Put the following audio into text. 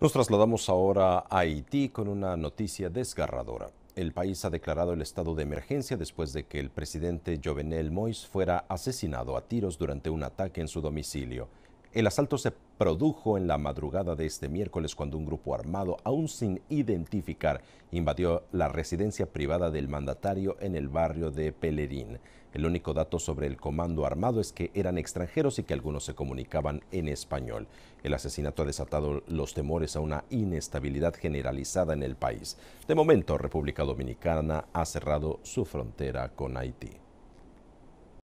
Nos trasladamos ahora a Haití con una noticia desgarradora. El país ha declarado el estado de emergencia después de que el presidente Jovenel Moïse fuera asesinado a tiros durante un ataque en su domicilio. El asalto se produjo en la madrugada de este miércoles cuando un grupo armado, aún sin identificar, invadió la residencia privada del mandatario en el barrio de Pelerín. El único dato sobre el comando armado es que eran extranjeros y que algunos se comunicaban en español. El asesinato ha desatado los temores a una inestabilidad generalizada en el país. De momento, República Dominicana ha cerrado su frontera con Haití.